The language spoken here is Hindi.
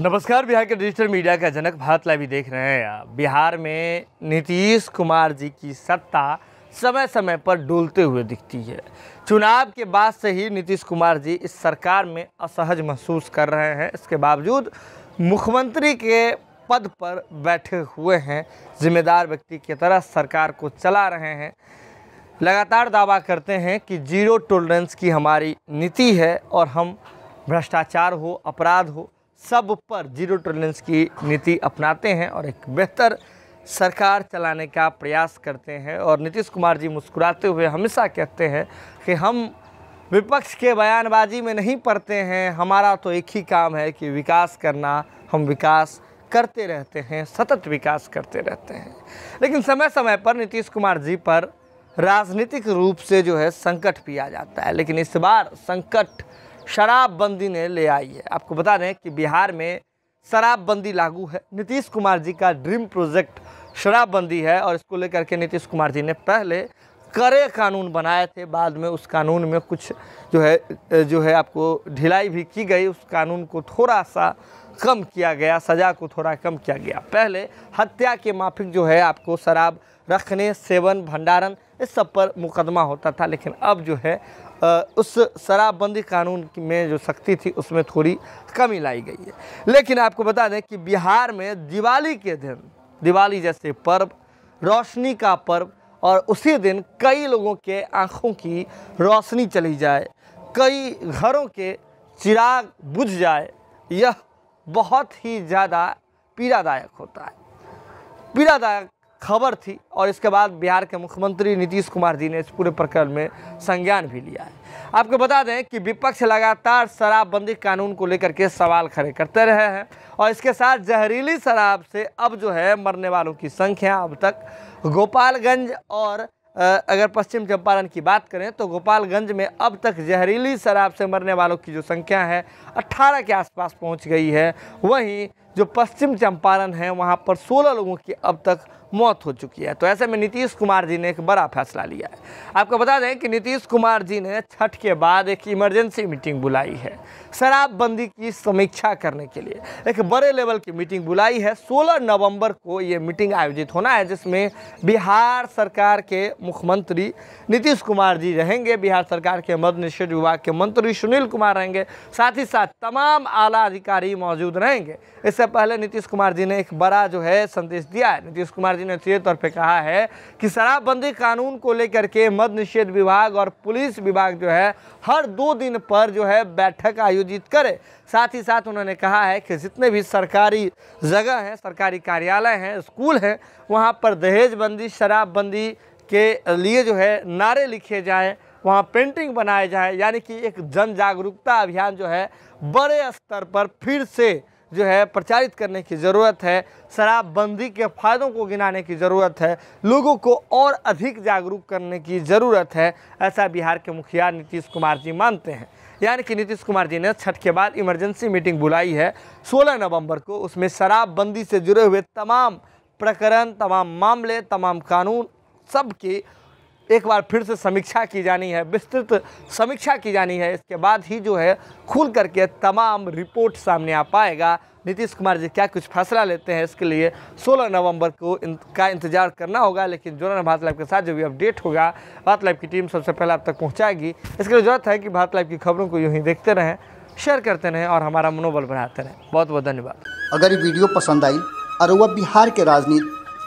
नमस्कार बिहार के डिजिटल मीडिया का जनक भारत लाइव देख रहे हैं आप बिहार में नीतीश कुमार जी की सत्ता समय समय पर डोलते हुए दिखती है चुनाव के बाद से ही नीतीश कुमार जी इस सरकार में असहज महसूस कर रहे हैं इसके बावजूद मुख्यमंत्री के पद पर बैठे हुए हैं जिम्मेदार व्यक्ति की तरह सरकार को चला रहे हैं लगातार दावा करते हैं कि जीरो टॉलरेंस की हमारी नीति है और हम भ्रष्टाचार हो अपराध हो सब पर जीरो टॉलरेंस की नीति अपनाते हैं और एक बेहतर सरकार चलाने का प्रयास करते हैं और नीतीश कुमार जी मुस्कुराते हुए हमेशा कहते हैं कि हम विपक्ष के बयानबाजी में नहीं पड़ते हैं हमारा तो एक ही काम है कि विकास करना हम विकास करते रहते हैं सतत विकास करते रहते हैं लेकिन समय समय पर नीतीश कुमार जी पर राजनीतिक रूप से जो है संकट भी आ जाता है लेकिन इस बार संकट शराबबंदी ने ले आई है आपको बता दें कि बिहार में शराबबंदी लागू है नीतीश कुमार जी का ड्रीम प्रोजेक्ट शराबबंदी है और इसको लेकर के नीतीश कुमार जी ने पहले कड़े कानून बनाए थे बाद में उस कानून में कुछ जो है जो है आपको ढिलाई भी की गई उस कानून को थोड़ा सा कम किया गया सज़ा को थोड़ा कम किया गया पहले हत्या के माफिक जो है आपको शराब रखने सेवन भंडारण इस सब पर मुकदमा होता था लेकिन अब जो है उस शराबबंदी कानून में जो सख्ती थी उसमें थोड़ी कमी लाई गई है लेकिन आपको बता दें कि बिहार में दिवाली के दिन दिवाली जैसे पर्व रोशनी का पर्व और उसी दिन कई लोगों के आँखों की रोशनी चली जाए कई घरों के चिराग बुझ जाए यह बहुत ही ज़्यादा पीड़ादायक होता है पीड़ादायक खबर थी और इसके बाद बिहार के मुख्यमंत्री नीतीश कुमार जी ने इस पूरे प्रकरण में संज्ञान भी लिया है आपको बता दें कि विपक्ष लगातार शराबबंदी कानून को लेकर के सवाल खड़े करते रहे हैं और इसके साथ जहरीली शराब से अब जो है मरने वालों की संख्या अब तक गोपालगंज और अगर पश्चिम चंपारण की बात करें तो गोपालगंज में अब तक जहरीली शराब से मरने वालों की जो संख्या है 18 के आसपास पहुंच गई है वहीं जो पश्चिम चंपारण है वहां पर 16 लोगों की अब तक मौत हो चुकी है तो ऐसे में नीतीश कुमार जी ने एक बड़ा फैसला लिया है आपको बता दें कि नीतीश कुमार जी ने छठ के बाद एक इमरजेंसी मीटिंग बुलाई है शराबबंदी की समीक्षा करने के लिए एक बड़े लेवल की मीटिंग बुलाई है 16 नवंबर को ये मीटिंग आयोजित होना है जिसमें बिहार सरकार के मुख्यमंत्री नीतीश कुमार जी रहेंगे बिहार सरकार के मद निषेध विभाग के मंत्री सुनील कुमार रहेंगे साथ ही साथ तमाम आला अधिकारी मौजूद रहेंगे इससे पहले नीतीश कुमार जी ने एक बड़ा जो है संदेश दिया है नीतीश कुमार ने सीधे तौर पे कहा है कि शराबबंदी कानून को लेकर के मद निषेध विभाग और पुलिस विभाग जो है हर दो दिन पर जो है बैठक आयोजित करे साथ ही साथ उन्होंने कहा है कि जितने भी सरकारी जगह हैं सरकारी कार्यालय हैं स्कूल हैं वहाँ पर दहेजबंदी शराबबंदी के लिए जो है नारे लिखे जाएँ वहाँ पेंटिंग बनाए जाए यानी कि एक जन जागरूकता अभियान जो है बड़े स्तर पर फिर से जो है प्रचारित करने की ज़रूरत है शराबबंदी के फ़ायदों को गिनाने की ज़रूरत है लोगों को और अधिक जागरूक करने की ज़रूरत है ऐसा बिहार के मुखिया नीतीश कुमार जी मानते हैं यानी कि नीतीश कुमार जी ने छठ के बाद इमरजेंसी मीटिंग बुलाई है 16 नवंबर को उसमें शराबबंदी से जुड़े हुए तमाम प्रकरण तमाम मामले तमाम कानून सबकी एक बार फिर से समीक्षा की जानी है विस्तृत समीक्षा की जानी है इसके बाद ही जो है खुल करके तमाम रिपोर्ट सामने आ पाएगा नीतीश कुमार जी क्या कुछ फैसला लेते हैं इसके लिए 16 नवंबर को इन, का इंतजार करना होगा लेकिन जोरन भारत लाइव के साथ जो भी अपडेट होगा भारत लाइव की टीम सबसे पहले आप तक पहुँचाएगी इसके लिए ज़रूरत है कि भारत लाइव की खबरों को यूँ ही देखते रहें शेयर करते रहें और हमारा मनोबल बढ़ाते रहें बहुत बहुत धन्यवाद अगर ये वीडियो पसंद आई और वह बिहार के राजनीति